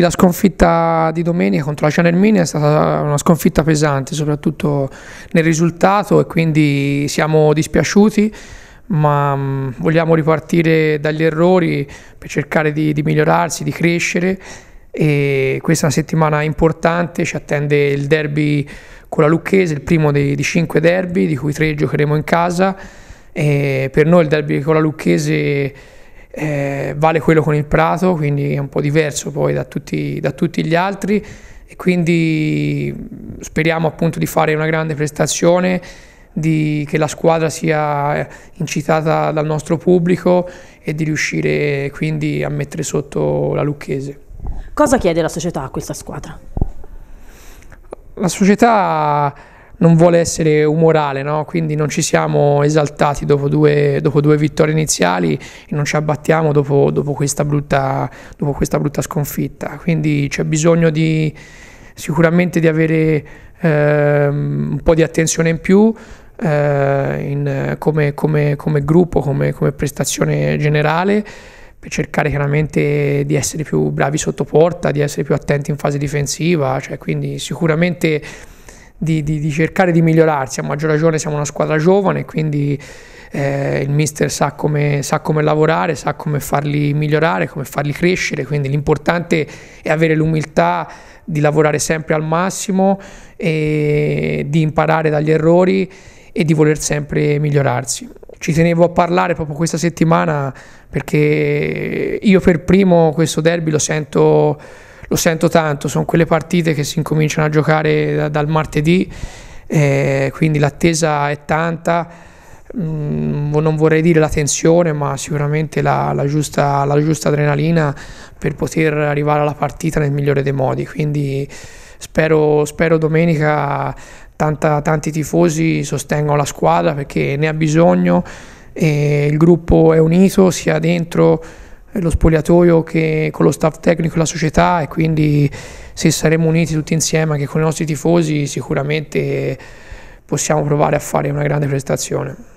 La sconfitta di domenica contro la Cianermine è stata una sconfitta pesante, soprattutto nel risultato e quindi siamo dispiaciuti, ma mm, vogliamo ripartire dagli errori per cercare di, di migliorarsi, di crescere e questa è una settimana importante, ci attende il derby con la Lucchese, il primo dei, di cinque derby, di cui tre giocheremo in casa e per noi il derby con la Lucchese eh, vale quello con il Prato, quindi è un po' diverso poi da tutti, da tutti gli altri e quindi speriamo appunto di fare una grande prestazione, di, che la squadra sia incitata dal nostro pubblico e di riuscire quindi a mettere sotto la Lucchese. Cosa chiede la società a questa squadra? La società non vuole essere umorale, no? quindi non ci siamo esaltati dopo due, dopo due vittorie iniziali e non ci abbattiamo dopo, dopo, questa brutta, dopo questa brutta sconfitta. Quindi c'è bisogno di, sicuramente di avere eh, un po' di attenzione in più. Eh, in, come, come, come, gruppo, come, come prestazione generale per cercare chiaramente di essere più bravi sotto porta, di essere più attenti in fase difensiva, cioè, quindi sicuramente di, di, di, cercare di migliorarsi. A maggior ragione siamo una squadra giovane, quindi eh, il mister sa come, sa come, lavorare, sa come farli migliorare, come farli crescere. Quindi l'importante è avere l'umiltà di lavorare sempre al massimo e di imparare dagli errori e di voler sempre migliorarsi. Ci tenevo a parlare proprio questa settimana perché io per primo questo derby lo sento lo sento tanto, sono quelle partite che si incominciano a giocare da, dal martedì, eh, quindi l'attesa è tanta, mm, non vorrei dire la tensione, ma sicuramente la, la, giusta, la giusta adrenalina per poter arrivare alla partita nel migliore dei modi, quindi spero, spero domenica tanta, tanti tifosi sostengano la squadra perché ne ha bisogno, il gruppo è unito sia dentro lo spogliatoio che con lo staff tecnico e la società e quindi se saremo uniti tutti insieme anche con i nostri tifosi sicuramente possiamo provare a fare una grande prestazione.